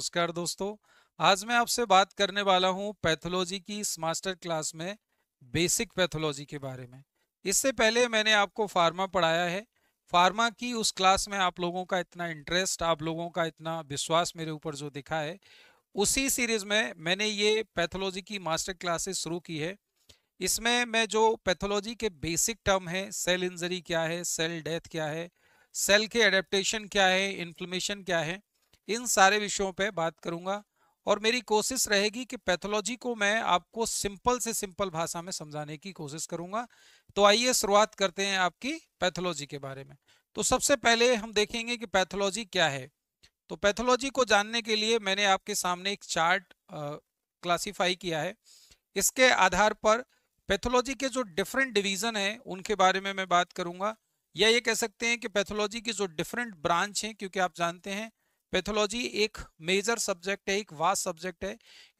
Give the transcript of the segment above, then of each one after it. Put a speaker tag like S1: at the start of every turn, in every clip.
S1: नमस्कार दोस्तों आज मैं आपसे बात करने वाला हूं पैथोलॉजी की इस मास्टर क्लास में बेसिक पैथोलॉजी के बारे में इससे पहले मैंने आपको फार्मा पढ़ाया है फार्मा की उस क्लास में आप लोगों का इतना इंटरेस्ट आप लोगों का इतना विश्वास मेरे ऊपर जो दिखा है उसी सीरीज में मैंने ये पैथोलॉजी की मास्टर क्लासेस शुरू की है इसमें मैं जो पैथोलॉजी के बेसिक टर्म है सेल इंजरी क्या है सेल डेथ क्या है सेल के अडेप्टेशन क्या है इन्फ्लेमेशन क्या है इन सारे विषयों पे बात करूंगा और मेरी कोशिश रहेगी कि पैथोलॉजी को मैं आपको सिंपल से सिंपल भाषा में समझाने की कोशिश करूंगा तो आइए शुरुआत करते हैं आपकी पैथोलॉजी के बारे में तो सबसे पहले हम देखेंगे कि पैथोलॉजी क्या है तो पैथोलॉजी को जानने के लिए मैंने आपके सामने एक चार्ट क्लासीफाई किया है इसके आधार पर पैथोलॉजी के जो डिफरेंट डिवीजन है उनके बारे में मैं बात करूंगा या ये कह सकते हैं कि पैथोलॉजी की जो डिफरेंट ब्रांच हैं क्योंकि आप जानते हैं पैथोलॉजी एक मेजर सब्जेक्ट है एक वास्ट सब्जेक्ट है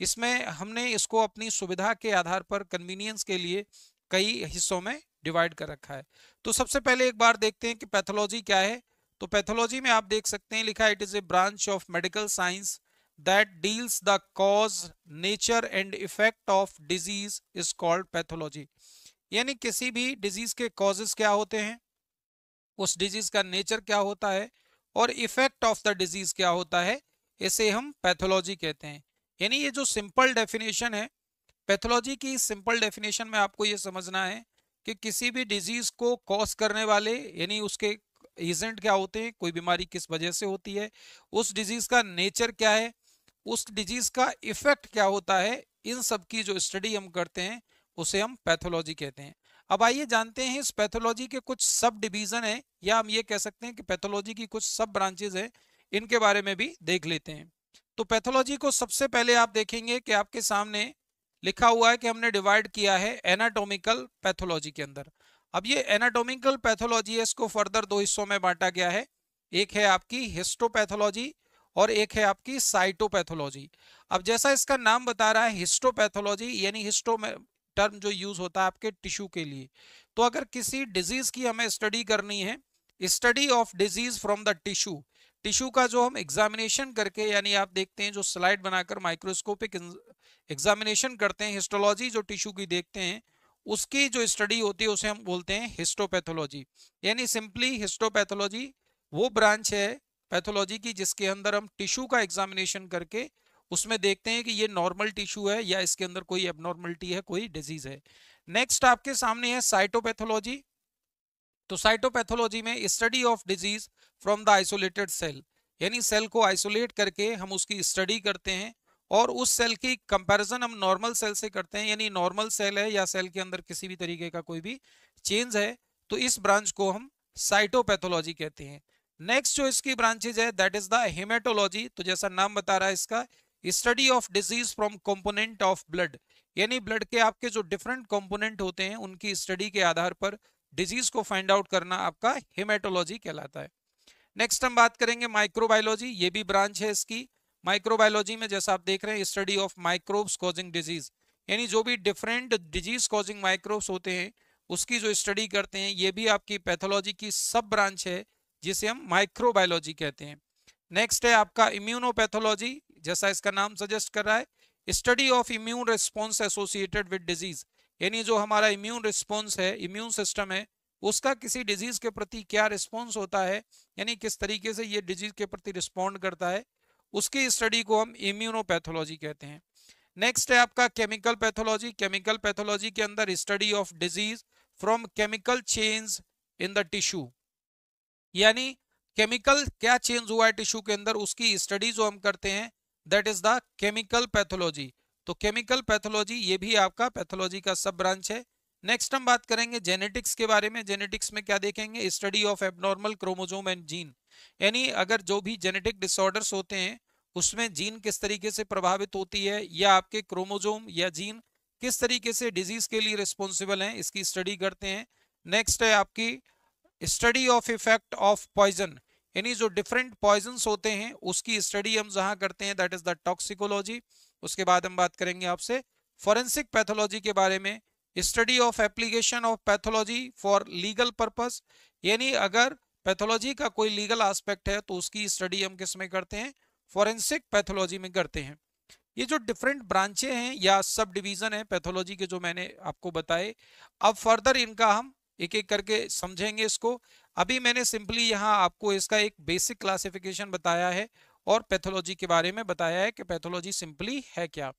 S1: इसमें हमने इसको अपनी सुविधा के आधार पर कन्वीनियंस के लिए कई हिस्सों में डिवाइड कर रखा है तो सबसे पहले एक बार देखते हैं कि पैथोलॉजी क्या है तो पैथोलॉजी में आप देख सकते हैं लिखा it is a branch of medical science that deals the cause nature and effect of disease is called pathology यानी किसी भी डिजीज के कॉजेस क्या होते हैं उस डिजीज का नेचर क्या होता है और इफेक्ट ऑफ द डिजीज क्या होता है इसे हम पैथोलॉजी कहते हैं यानी ये जो सिंपल डेफिनेशन है पैथोलॉजी की सिंपल डेफिनेशन में आपको ये समझना है कि किसी भी डिजीज को कॉज करने वाले यानी उसके एजेंट क्या होते हैं कोई बीमारी किस वजह से होती है उस डिजीज का नेचर क्या है उस डिजीज का इफेक्ट क्या होता है इन सब की जो स्टडी हम करते हैं उसे हम पैथोलॉजी कहते हैं अब आइए जानते हैं इस पैथोलॉजी के कुछ सब डिवीजन है या हम ये कह सकते हैं कि पैथोलॉजी की कुछ सब ब्रांचेज है इनके बारे में भी देख लेते हैं तो पैथोलॉजी को सबसे पहले आप देखेंगे कि आपके सामने लिखा हुआ है कि हमने डिवाइड किया है एनाटोमिकल पैथोलॉजी के अंदर अब ये एनाटोमिकल पैथोलॉजी है इसको फर्दर दो हिस्सों में बांटा गया है एक है आपकी हिस्टोपैथोलॉजी और एक है आपकी साइटोपैथोलॉजी अब जैसा इसका नाम बता रहा है हिस्टोपैथोलॉजी यानी हिस्टो टर्म जो यूज होता है आपके टिश्यू के लिए तो अगर किसी डिजीज की हमें स्टडी करनी है study of disease from the tissue tissue का जो हम एग्जामिनेशन करके यानी आप देखते हैं जो स्लाइड बनाकर माइक्रोस्कोपिक एग्जामिनेशन करते हैं हिस्टोलॉजी जो टिश्यू की देखते हैं उसकी जो स्टडी होती है उसे हम बोलते हैं हिस्टोपैथोलॉजी यानी सिंपली हिस्टोपैथोलॉजी वो ब्रांच है पैथोलॉजी की जिसके अंदर हम टिश्यू का एग्जामिनेशन करके उसमें देखते हैं कि ये नॉर्मल टिश्यू है या इसके अंदर कोई एबनॉर्मलिटी है कोई डिजीज है नेक्स्ट आपके सामने है साइटोपैथोलॉजी तो साइटोपैथोलॉजी में study of disease from the isolated cell यानी सेल को आइसोलेट करके हम उसकी स्टडी करते हैं और उस सेल की कंपैरिजन हम नॉर्मल सेल से करते हैं यानी नॉर्मल सेल है या सेल के अंदर किसी भी तरीके का कोई भी चेंज है तो इस ब्रांच को हम साइटोपैथोलॉजी कहते हैं नेक्स्ट जो इसकी ब्रांचेज है दैट इज द हेमेटोलॉजी तो जैसा नाम बता रहा है इसका study of disease from component of blood यानी ब्लड के आपके जो डिफरेंट कंपोनेंट होते हैं उनकी स्टडी के आधार पर डिजीज को फाइंड आउट करना आपका हिमेटोलॉजी कहलाता है नेक्स्ट हम बात करेंगे माइक्रोबायोलॉजी ये भी ब्रांच है इसकी माइक्रोबायोलॉजी में जैसा आप देख रहे हैं study of microbes causing disease यानी जो भी डिफरेंट डिजीज कॉजिंग माइक्रोब्स होते हैं उसकी जो स्टडी करते हैं ये भी आपकी पैथोलॉजी की सब ब्रांच है जिसे हम माइक्रोबायोलॉजी कहते हैं नेक्स्ट है आपका इम्यूनोपैथोलॉजी जैसा इसका नाम सजेस्ट कर रहा है study of immune response associated with disease यानी जो हमारा इम्यून रिस्पॉन्स है इम्यून सिस्टम है उसका किसी डिजीज के प्रति क्या रिस्पॉन्स होता है यानी किस तरीके से ये डिजीज के प्रति रिस्पॉन्ड करता है उसकी स्टडी को हम इम्यूनोपैथोलॉजी कहते हैं नेक्स्ट है आपका केमिकल पैथोलॉजी केमिकल पैथोलॉजी के अंदर study of disease from chemical change in the tissue यानी केमिकल क्या चेंज हुआ है टिश्यू के अंदर उसकी स्टडी जो हम करते हैं that is the chemical pathology तो केमिकल पैथोलॉजी ये भी आपका पैथोलॉजी का सब ब्रांच है नेक्स्ट हम बात करेंगे जेनेटिक्स के बारे में जेनेटिक्स में क्या देखेंगे study of abnormal chromosome and gene यानी अगर जो भी जेनेटिक डिसऑर्डर्स होते हैं उसमें जीन किस तरीके से प्रभावित होती है या आपके क्रोमोजोम या जीन किस तरीके से डिजीज के लिए रिस्पॉन्सिबल हैं इसकी स्टडी करते हैं नेक्स्ट है आपकी study of effect of poison यानी जो डिफरेंट पॉइजन्स होते हैं उसकी स्टडी हम जहां करते हैं दैट इज द टॉक्सिकोलॉजी उसके बाद हम बात करेंगे आपसे फॉरेंसिक पैथोलॉजी के बारे में study of application of pathology for legal purpose यानी अगर पैथोलॉजी का कोई लीगल आस्पेक्ट है तो उसकी स्टडी हम किस में करते हैं फॉरेंसिक पैथोलॉजी में करते हैं ये जो डिफरेंट ब्रांचे हैं या सब डिवीजन है पैथोलॉजी के जो मैंने आपको बताए अब फर्दर इनका हम एक एक करके समझेंगे इसको अभी मैंने सिंपली यहाँ आपको इसका एक बेसिक क्लासिफिकेशन बताया है और पैथोलॉजी के बारे में बताया है कि पैथोलॉजी सिंपली है क्या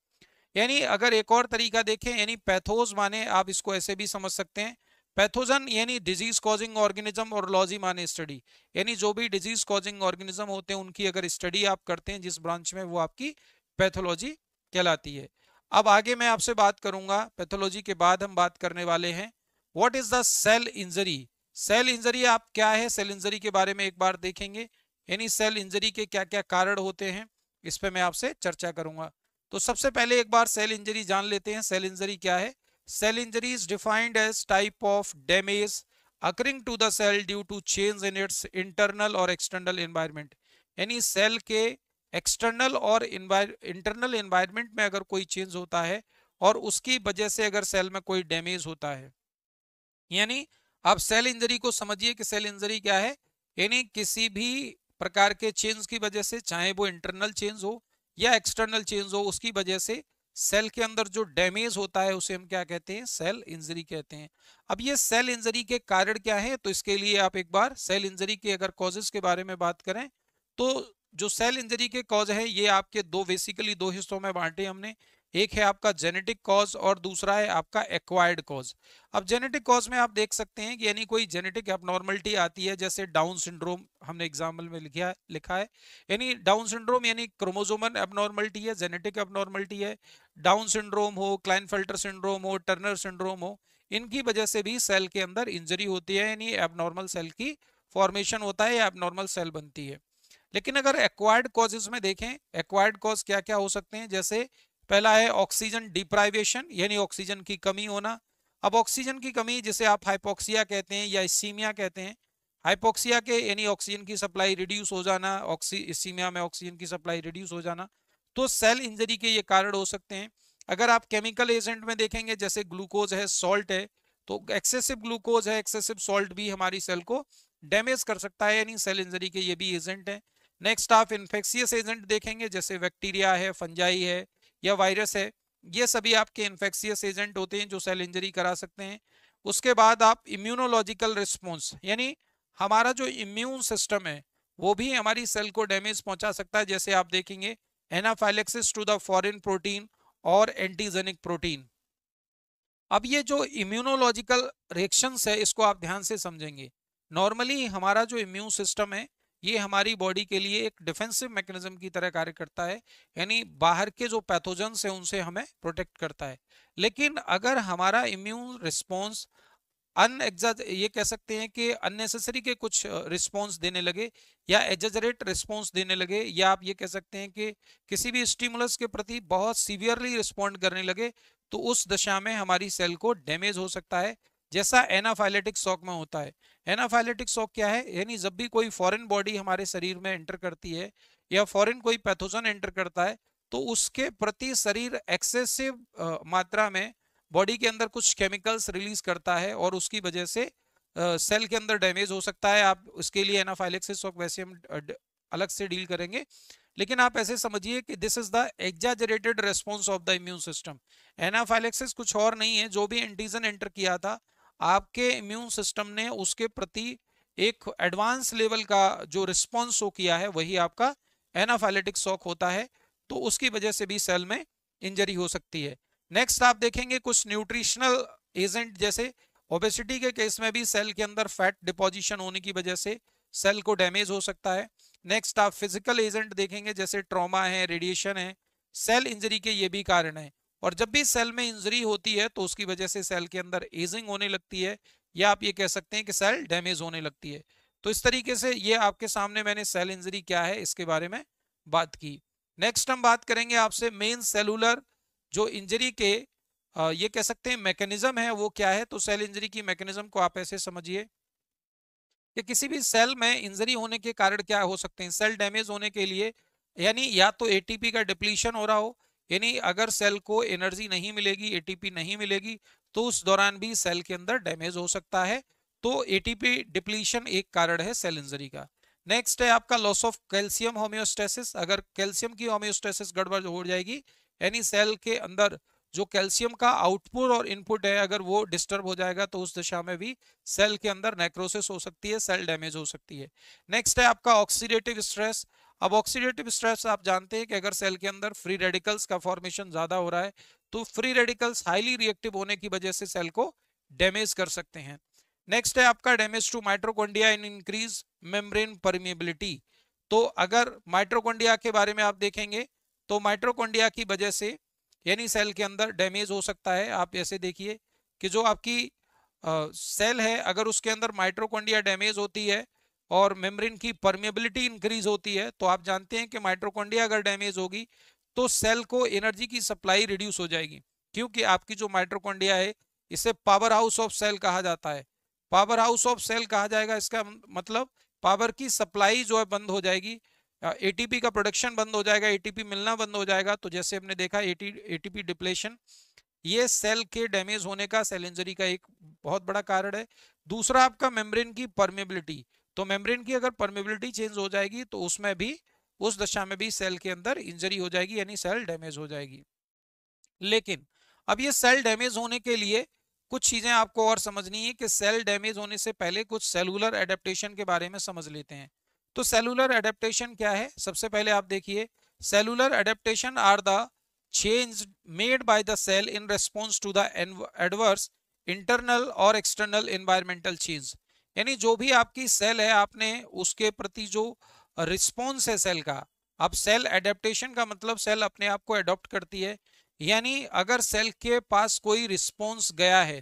S1: यानी अगर एक और तरीका देखें यानी पैथोज माने आप इसको ऐसे भी समझ सकते हैं पैथोजन यानी डिजीज कॉजिंग ऑर्गेनिज्म और लॉजी माने स्टडी यानी जो भी डिजीज कॉजिंग ऑर्गेनिज्म होते हैं उनकी अगर स्टडी आप करते हैं जिस ब्रांच में वो आपकी पैथोलॉजी कहलाती है अब आगे मैं आपसे बात करूंगा पैथोलॉजी के बाद हम बात करने वाले हैं what is the cell injury cell injury आप क्या है सेल इंजरी के बारे में एक बार देखेंगे यानी सेल इंजरी के क्या क्या कारण होते हैं इस पर मैं आपसे चर्चा करूंगा तो सबसे पहले एक बार सेल इंजरी जान लेते हैं सेल इंजरी क्या है cell injury is defined as type of damage occurring to the cell due to change in its internal और एक्सटर्नल एनवायरमेंट यानी सेल के एक्सटर्नल और इंटरनल एनवायरमेंट में अगर कोई चेंज होता है और उसकी वजह से अगर सेल में कोई डैमेज होता है यानी अब सेल इंजरी को समझिए कि सेल इंजरी क्या है यानी किसी भी प्रकार के चेंज की वजह से चाहे वो इंटरनल चेंज हो या एक्सटर्नल चेंज हो उसकी वजह से सेल के अंदर जो डैमेज होता है उसे हम क्या कहते हैं सेल इंजरी कहते हैं अब ये सेल इंजरी के कारण क्या है तो इसके लिए आप एक बार सेल इंजरी के अगर कॉजेज के बारे में बात करें तो जो सेल इंजरी के कॉज है ये आपके दो बेसिकली दो हिस्सों में बांटे हमने एक है आपका जेनेटिक कॉज और दूसरा है आपका एक्वायर्ड कॉज अब जेनेटिक कॉज में आप देख सकते हैं कि यानी कोई जेनेटिक एबनॉर्मलिटी आती है जैसे डाउन सिंड्रोम हमने एग्जाम्पल में लिखा लिखा है यानी डाउन सिंड्रोम यानी क्रोमोजोमन एबनॉर्मलिटी है जेनेटिक एबनॉर्मलिटी है डाउन सिंड्रोम हो क्लाइनफेल्टर सिंड्रोम हो टर्नर सिंड्रोम हो इनकी वजह से भी सेल के अंदर इंजरी होती है यानी एबनॉर्मल सेल की फॉर्मेशन होता है या एबनॉर्मल सेल बनती है लेकिन अगर एक्वायर्ड कॉजेज में देखें एक्वायर्ड कॉज क्या क्या हो सकते हैं जैसे पहला है ऑक्सीजन डिप्राइवेशन यानी ऑक्सीजन की कमी होना अब ऑक्सीजन की कमी जिसे आप हाइपोक्सिया कहते हैं या इसीमिया कहते हैं हाइपोक्सिया के यानी ऑक्सीजन की सप्लाई रिड्यूस हो जाना इसीमिया में ऑक्सीजन की सप्लाई रिड्यूस हो जाना तो सेल इंजरी के ये कारण हो सकते हैं अगर आप केमिकल एजेंट में देखेंगे जैसे ग्लूकोज है सॉल्ट है तो एक्सेसिव ग्लूकोज है एक्सेसिव सॉल्ट भी हमारी सेल को डैमेज कर सकता है यानी सेल इंजरी के ये भी एजेंट है नेक्स्ट आप इन्फेक्शियस एजेंट देखेंगे जैसे बैक्टीरिया है फंजाई है या वायरस है ये सभी आपके इन्फेक्शियस एजेंट होते हैं जो सेल इंजरी करा सकते हैं उसके बाद आप इम्यूनोलॉजिकल रिस्पॉन्स यानी हमारा जो इम्यून सिस्टम है वो भी हमारी सेल को डैमेज पहुंचा सकता है जैसे आप देखेंगे anaphylaxis to the foreign protein और एंटीजेनिक प्रोटीन अब ये जो इम्यूनोलॉजिकल रिएक्शंस है इसको आप ध्यान से समझेंगे नॉर्मली हमारा जो इम्यून सिस्टम है ये हमारी बॉडी के लिए एक डिफेंसिव मैकेनिज्म की तरह कार्य करता है यानी बाहर के जो पैथोजन हैं उनसे हमें प्रोटेक्ट करता है लेकिन अगर हमारा इम्यून रिस्पॉन्स अन ये कह सकते हैं कि अननेसेसरी के कुछ रिस्पॉन्स देने लगे या एजरेट रिस्पॉन्स देने लगे या आप ये कह सकते हैं कि किसी भी स्टिमुलस के प्रति बहुत सीवियरली रिस्पॉन्ड करने लगे तो उस दशा में हमारी सेल को डैमेज हो सकता है जैसा एनाफाइलेटिक शॉक में होता है एनाफाइलेटिक शॉक क्या है यानी जब भी कोई फॉरेन बॉडी हमारे शरीर में एंटर करती है या फॉरेन कोई पैथोजन एंटर करता है तो उसके प्रति शरीर एक्सेसिव मात्रा में बॉडी के अंदर कुछ केमिकल्स रिलीज करता है और उसकी वजह से सेल के अंदर डैमेज हो सकता है आप उसके लिए एनाफाइलेक्सिस शॉक वैसे हम अलग से डील करेंगे लेकिन आप ऐसे समझिए कि this is the exaggerated response of the immune system anaphylaxis कुछ और नहीं है जो भी एंटीजन एंटर किया था आपके इम्यून सिस्टम ने उसके प्रति एक एडवांस लेवल का जो रिस्पॉन्स शो किया है वही आपका एनाफाइलेटिक शॉक होता है तो उसकी वजह से भी सेल में इंजरी हो सकती है नेक्स्ट आप देखेंगे कुछ न्यूट्रिशनल एजेंट जैसे ओबेसिटी के केस में भी सेल के अंदर फैट डिपोजिशन होने की वजह से सेल को डैमेज हो सकता है नेक्स्ट आप फिजिकल एजेंट देखेंगे जैसे ट्रॉमा है रेडिएशन है सेल इंजरी के ये भी कारण है और जब भी सेल में इंजरी होती है तो उसकी वजह से सेल के अंदर एजिंग होने लगती है या आप ये कह सकते हैं कि सेल डैमेज होने लगती है तो इस तरीके से ये आपके सामने मैंने सेल इंजरी क्या है इसके बारे में बात की नेक्स्ट हम बात करेंगे आपसे मेन सेलुलर जो इंजरी के ये कह सकते हैं मैकेनिज्म है वो क्या है तो सेल इंजरी की मैकेनिज्म को आप ऐसे समझिए कि किसी भी सेल में इंजरी होने के कारण क्या हो सकते हैं सेल डैमेज होने के लिए यानी या तो एटीपी का डिप्लीशन हो रहा हो यानी अगर सेल को एनर्जी नहीं मिलेगी एटीपी नहीं मिलेगी तो उस दौरान भी सेल के अंदर डैमेज हो सकता है तो एटीपी डिप्लीशन एक कारण है सेल इंजरी का नेक्स्ट है आपका लॉस ऑफ कैल्शियम होम्योस्टेसिस अगर कैल्शियम की होम्योस्टेसिस गड़बड़ हो जाएगी यानी सेल के अंदर जो कैल्शियम का आउटपुट और इनपुट है अगर वो डिस्टर्ब हो जाएगा तो उस दिशा में भी सेल के अंदर नेक्रोसिस हो सकती है सेल डैमेज हो सकती है नेक्स्ट है आपका ऑक्सीडेटिव स्ट्रेस अब ऑक्सीडेटिव स्ट्रेस आप जानते हैं कि अगर सेल के अंदर फ्री रेडिकल्स का फॉर्मेशन ज्यादा हो रहा है तो फ्री रेडिकल्स हाईली रिएक्टिव होने की वजह से सेल को डैमेज कर सकते हैं नेक्स्ट है आपका damage to mitochondria in increase membrane permeability तो अगर माइट्रोकोन्डिया के बारे में आप देखेंगे तो माइट्रोकोन्डिया की वजह से यानी सेल के अंदर डैमेज हो सकता है आप ऐसे देखिए कि जो आपकी सेल है अगर उसके अंदर माइट्रोकोन्डिया डैमेज होती है और मेम्ब्रेन की परमेबिलिटी इंक्रीज होती है तो आप जानते हैं कि माइट्रोकॉन्ड्रिया अगर डैमेज होगी तो सेल को एनर्जी की सप्लाई रिड्यूस हो जाएगी क्योंकि आपकी जो माइट्रोकॉन्ड्रिया है इसे पावर हाउस ऑफ सेल कहा जाता है पावर हाउस ऑफ सेल कहा जाएगा इसका मतलब पावर की सप्लाई जो है बंद हो जाएगी एटीपी का प्रोडक्शन बंद हो जाएगा एटीपी मिलना बंद हो जाएगा तो जैसे हमने देखा ए एटीपी डिप्लेशन ये सेल के डैमेज होने का सेल इंजरी का एक बहुत बड़ा कारण है दूसरा आपका मेम्ब्रेन की परमेबिलिटी तो मेम्ब्रेन की अगर परमेबिलिटी चेंज हो जाएगी तो उसमें भी उस दशा में भी सेल के अंदर इंजरी हो जाएगी यानी सेल डैमेज हो जाएगी लेकिन अब ये सेल डैमेज होने के लिए कुछ चीजें आपको और समझनी है कि सेल डैमेज होने से पहले कुछ सेलुलर एडेप्टेशन के बारे में समझ लेते हैं तो सेलुलर एडेप्टेशन क्या है सबसे पहले आप देखिए cellular adaptation are the change made by the cell in response to the adverse internal और एक्सटर्नल एनवायरमेंटल चेंज यानी जो भी आपकी सेल है आपने उसके प्रति जो रिस्पॉन्स है सेल का अब सेल एडेप्टेशन का मतलब सेल अपने आप को एडोप्ट करती है यानी अगर सेल के पास कोई रिस्पॉन्स गया है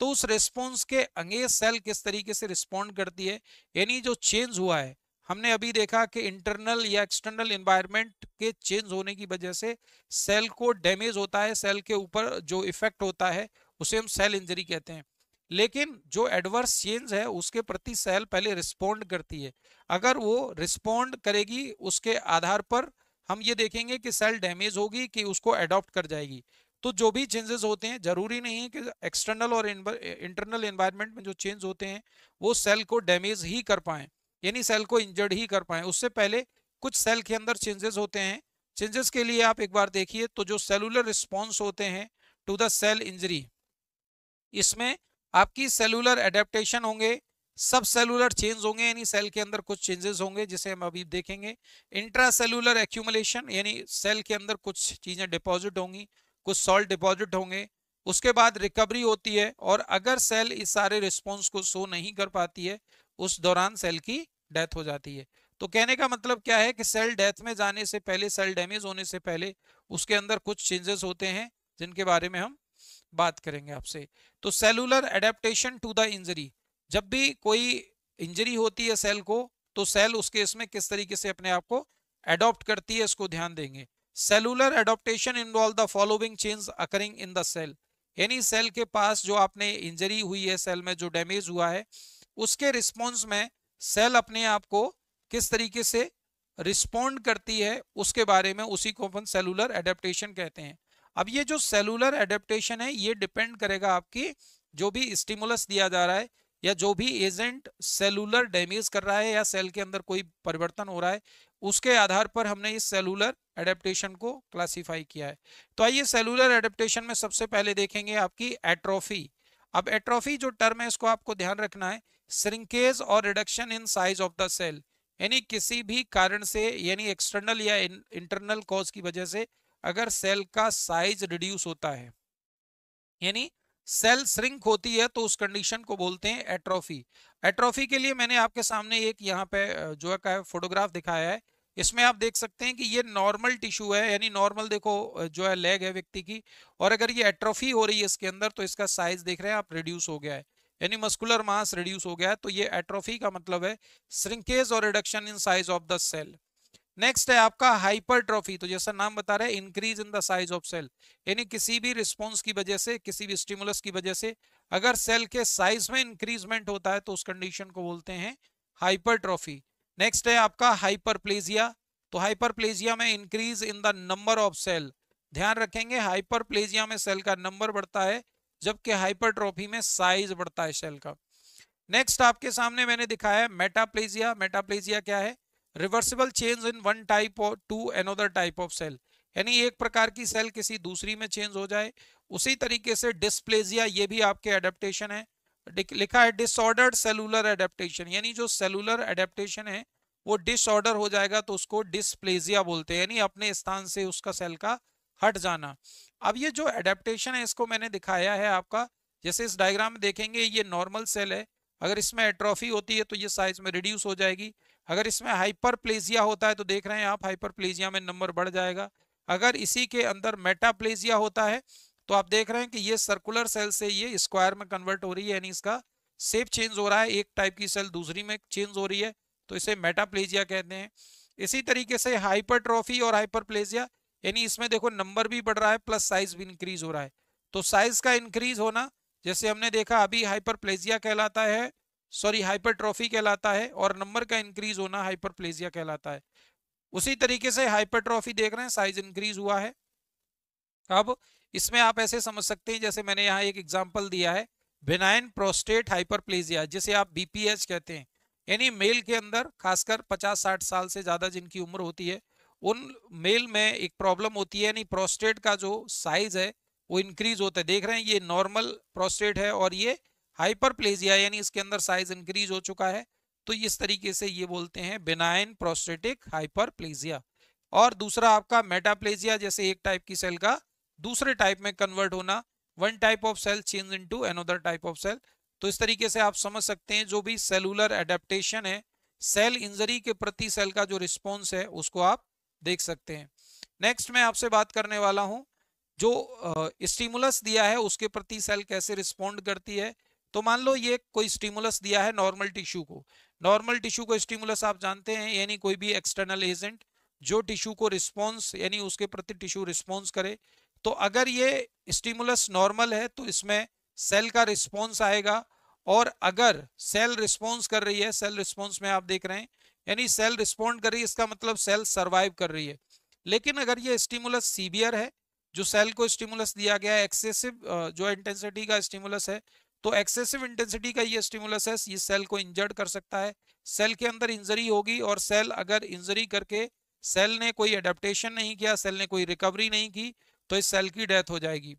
S1: तो उस रिस्पॉन्स के अंगेज सेल किस तरीके से रिस्पॉन्ड करती है यानी जो चेंज हुआ है हमने अभी देखा कि इंटरनल या एक्सटर्नल इन्वायरमेंट के चेंज होने की वजह से सेल को डैमेज होता है सेल के ऊपर जो इफेक्ट होता है उसे हम सेल इंजरी कहते हैं लेकिन जो एडवर्स चेंज है उसके प्रति सेल पहले रिस्पोंड करती है अगर वो रिस्पोंड करेगी उसके आधार पर हम ये देखेंगे कि सेल डैमेज होगी कि उसको एडॉप्ट कर जाएगी तो जो भी चेंजेस होते हैं जरूरी नहीं है कि एक्सटर्नल और इंटरनल एनवायरनमेंट में जो चेंज होते हैं वो सेल को डैमेज ही कर पाए यानी सेल को इंजर्ड ही कर पाए उससे पहले कुछ सेल के अंदर चेंजेस होते हैं चेंजेस के लिए आप एक बार देखिए तो जो सेलुलर रिस्पॉन्स होते हैं टू द सेल इंजरी इसमें आपकी सेलुलर एडेप्टेशन होंगे सब सेलुलर चेंज होंगे यानी सेल के अंदर कुछ चेंजेस होंगे जिसे हम अभी देखेंगे इंट्रा सेलुलर एक्यूमलेशन यानी सेल के अंदर कुछ चीज़ें डिपॉजिट होंगी कुछ सॉल्ट डिपॉजिट होंगे उसके बाद रिकवरी होती है और अगर सेल इस सारे रिस्पॉन्स को शो नहीं कर पाती है उस दौरान सेल की डेथ हो जाती है तो कहने का मतलब क्या है कि सेल डेथ में जाने से पहले सेल डैमेज होने से पहले उसके अंदर कुछ चेंजेस होते हैं जिनके बारे में हम बात करेंगे आपसे तो cellular adaptation to the injury जब भी कोई इंजरी होती है सेल को तो सेल उसके इसमें किस तरीके से अपने आप को एडोप्ट करती है इसको ध्यान देंगे cellular adaptation involve the following change occurring in the cell यानी सेल के पास जो आपने इंजरी हुई है सेल में जो डैमेज हुआ है उसके रिस्पॉन्स में सेल अपने आप को किस तरीके से रिस्पोंड करती है उसके बारे में उसी को अपन सेलुलर एडेप्टेशन कहते हैं अब ये जो सेलुलर एडेप्टेशन है ये डिपेंड करेगा आपकी जो भी स्टिमुलस दिया जा रहा है या जो भी एजेंट सेलुलर डैमेज कर रहा है या सेल के अंदर कोई परिवर्तन हो रहा है उसके आधार पर हमने इस सेलुलर एडेप्टेशन को क्लासिफाई किया है तो आइए सेलुलर एडेप्टेशन में सबसे पहले देखेंगे आपकी एट्रोफी अब एट्रोफी जो टर्म है इसको आपको ध्यान रखना है श्रिंकेज और reduction in size of the cell यानी किसी भी कारण से यानी एक्सटर्नल या इंटरनल कॉज की वजह से अगर सेल का साइज रिड्यूस होता है यानी सेल श्रिंक होती है तो उस कंडीशन को बोलते हैं एट्रोफी एट्रोफी के लिए मैंने आपके सामने एक यहाँ पे जो है फोटोग्राफ दिखाया है इसमें आप देख सकते हैं कि ये नॉर्मल टिश्यू है यानी नॉर्मल देखो जो है लेग है व्यक्ति की और अगर ये एट्रोफी हो रही है इसके अंदर तो इसका साइज देख रहे हैं आप रिड्यूस हो गया है यानी मस्कुलर मास रिड्यूस हो गया है तो ये एट्रोफी का मतलब है श्रिंकेज और reduction in size of the cell next है आपका हाइपरट्रॉफी तो जैसा नाम बता रहे increase in the size of cell यानी किसी भी रिस्पॉन्स की वजह से किसी भी स्टिमुलस की वजह से अगर सेल के साइज में इंक्रीजमेंट होता है तो उस कंडीशन को बोलते हैं हाइपरट्रॉफी नेक्स्ट है आपका हाइपरप्लेजिया तो हाइपरप्लेजिया में increase in the number of cell ध्यान रखेंगे हाइपरप्लेजिया में सेल का नंबर बढ़ता है जबकि हाइपरट्रॉफी में साइज बढ़ता है सेल का नेक्स्ट आपके सामने मैंने दिखाया है मेटाप्लेजिया मेटाप्लेजिया क्या है reversible change in one type to another type of cell यानी एक प्रकार की सेल किसी दूसरी में चेंज हो जाए उसी तरीके से डिस्प्लेजिया ये भी आपके एडेप्टेशन है लिखा है डिसऑर्डर्ड सेलुलर एडेप्टेशन यानी जो सेलुलर एडेप्टेशन है वो डिसऑर्डर हो जाएगा तो उसको डिस्प्लेजिया बोलते हैं यानी अपने स्थान से उसका सेल का हट जाना अब ये जो एडेप्टेशन है इसको मैंने दिखाया है आपका जैसे इस डायग्राम में देखेंगे ये नॉर्मल सेल है अगर इसमें एट्रॉफी होती है तो ये साइज में रिड्यूस हो जाएगी अगर इसमें हाइपरप्लेजिया होता है तो देख रहे हैं आप हाइपरप्लेजिया में नंबर बढ़ जाएगा अगर इसी के अंदर मेटाप्लेजिया होता है तो आप देख रहे हैं कि ये सर्कुलर सेल से ये स्क्वायर में कन्वर्ट हो रही है यानी इसका सेप चेंज हो रहा है एक टाइप की सेल दूसरी में चेंज हो रही है तो इसे मेटाप्लेजिया कहते हैं इसी तरीके से हाइपरट्रॉफी और हाइपरप्लेजिया यानी इसमें देखो नंबर भी बढ़ रहा है प्लस साइज भी इंक्रीज हो रहा है तो साइज का इंक्रीज होना जैसे हमने देखा अभी हाइपरप्लेजिया कहलाता है सॉरी हाइपरट्रॉफी कहलाता है और नंबर का इंक्रीज होना हाइपरप्लेजिया कहलाता है उसी तरीके से हाइपरट्रॉफी देख रहे हैं साइज इंक्रीज हुआ है अब इसमें आप ऐसे समझ सकते हैं जैसे मैंने यहाँ एक एग्जाम्पल दिया है बेनाइन प्रोस्टेट हाइपरप्लेजिया जिसे आप बीपीएच कहते हैं यानी मेल के अंदर खासकर 50-60 साल से ज़्यादा जिनकी उम्र होती है उन मेल में एक प्रॉब्लम होती है यानी प्रोस्टेट का जो साइज है वो इंक्रीज होता है देख रहे हैं ये नॉर्मल प्रोस्टेट है और ये हाइपरप्लेजिया यानी इसके अंदर साइज इंक्रीज हो चुका है तो इस तरीके से ये बोलते हैं बेनाइन प्रोस्टेटिक हाइपरप्लेजिया और दूसरा आपका मेटाप्लेजिया जैसे एक टाइप की सेल का दूसरे टाइप में कन्वर्ट होना one type of cell change into another type of cell तो इस तरीके से आप समझ सकते हैं जो भी सेलुलर एडेप्टेशन है सेल इंजरी के प्रति सेल का जो रिस्पॉन्स है उसको आप देख सकते हैं नेक्स्ट मैं आपसे बात करने वाला हूं जो स्टिमुलस दिया है उसके प्रति सेल कैसे रिस्पॉन्ड करती है तो मान लो ये कोई स्टिमुलस दिया है नॉर्मल टिश्यू को नॉर्मल टिश्यू को स्टिमुलस आप जानते हैं यानी कोई भी एक्सटर्नल एजेंट जो टिश्यू को रिस्पॉन्स यानी उसके प्रति टिश्यू रिस्पॉन्स करे तो अगर ये स्टिमुलस नॉर्मल है तो इसमें सेल का रिस्पॉन्स आएगा और अगर सेल रिस्पॉन्स कर रही है सेल रिस्पॉन्स में आप देख रहे हैं यानी सेल रिस्पॉन्ड कर रही है इसका मतलब सेल सर्वाइव कर रही है लेकिन अगर ये स्टिमुलस सीवियर है जो सेल को स्टिमुलस दिया गया है एक्सेसिव जो इंटेंसिटी का स्टिमुलस है तो एक्सेसिव इंटेंसिटी का ये स्टिमुलस है ये सेल को इंजर्ड कर सकता है सेल के अंदर इंजरी होगी और सेल अगर इंजरी करके सेल ने कोई एडेप्टेशन नहीं किया सेल ने कोई रिकवरी नहीं की तो इस सेल की डेथ हो जाएगी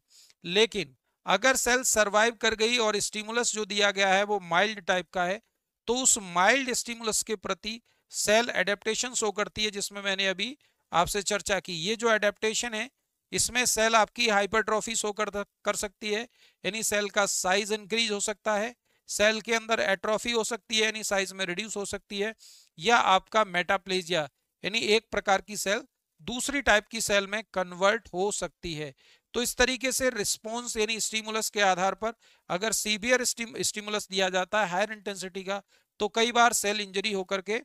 S1: लेकिन अगर सेल सरवाइव कर गई और स्टिमुलस जो दिया गया है वो माइल्ड टाइप का है तो उस माइल्ड स्टिमुलस के प्रति सेल एडेप्टेशन शो करती है जिसमें मैंने अभी आपसे चर्चा की ये जो एडेप्टेशन है इसमें सेल आपकी हाइपरट्रॉफी शो कर कर सकती है यानी सेल का साइज इंक्रीज हो सकता है सेल के अंदर एट्रॉफी हो सकती है यानी साइज में रिड्यूस हो सकती है या आपका मेटाप्लेजिया यानी एक प्रकार की सेल दूसरी टाइप की सेल में कन्वर्ट हो सकती है तो इस तरीके से रिस्पॉन्स यानी स्टिमुलस के आधार पर अगर सीवियर स्टिमुलस दिया जाता है हायर इंटेंसिटी का तो कई बार सेल इंजरी होकर के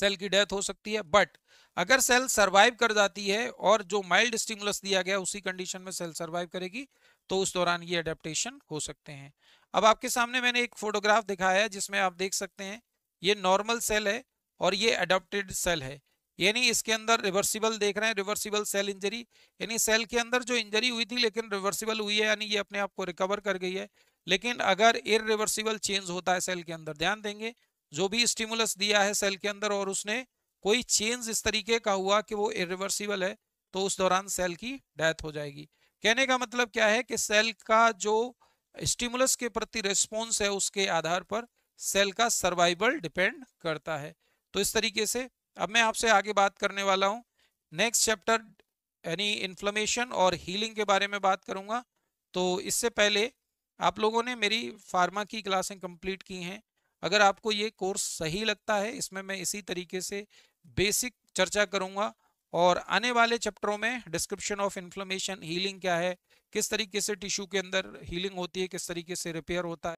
S1: सेल की डेथ हो सकती है बट अगर सेल सर्वाइव कर जाती है और जो माइल्ड स्टिमुलस दिया गया उसी कंडीशन में सेल सर्वाइव करेगी तो उस दौरान ये अडेप्टेशन हो सकते हैं अब आपके सामने मैंने एक फोटोग्राफ दिखाया है जिसमें आप देख सकते हैं ये नॉर्मल सेल है और ये अडोप्टेड सेल है यानी इसके अंदर रिवर्सिबल देख रहे हैं रिवर्सिबल सेल इंजरी यानी सेल के अंदर जो इंजरी हुई थी लेकिन रिवर्सिबल हुई है यानी ये अपने आप को रिकवर कर गई है लेकिन अगर इरिवर्सिबल चेंज होता है सेल के अंदर ध्यान देंगे जो भी स्टिमुलस दिया है सेल के अंदर और उसने कोई चेंज इस तरीके का हुआ कि वो इरिवर्सिबल है तो उस दौरान सेल की डेथ हो जाएगी कहने का मतलब क्या है कि सेल का जो स्टिमुलस के प्रति रिस्पॉन्स है उसके आधार पर सेल का सर्वाइवल डिपेंड करता है तो इस तरीके से अब मैं आपसे आगे बात करने वाला हूँ नेक्स्ट चैप्टर यानी इन्फ्लोमेशन और हीलिंग के बारे में बात करूँगा तो इससे पहले आप लोगों ने मेरी फार्मा की क्लासें कंप्लीट की हैं अगर आपको ये कोर्स सही लगता है इसमें मैं इसी तरीके से बेसिक चर्चा करूंगा और आने वाले चैप्टरों में डिस्क्रिप्शन ऑफ इन्फ्लोमेशन हीलिंग क्या है किस तरीके से टिश्यू के अंदर हीलिंग होती है किस तरीके से रिपेयर होता है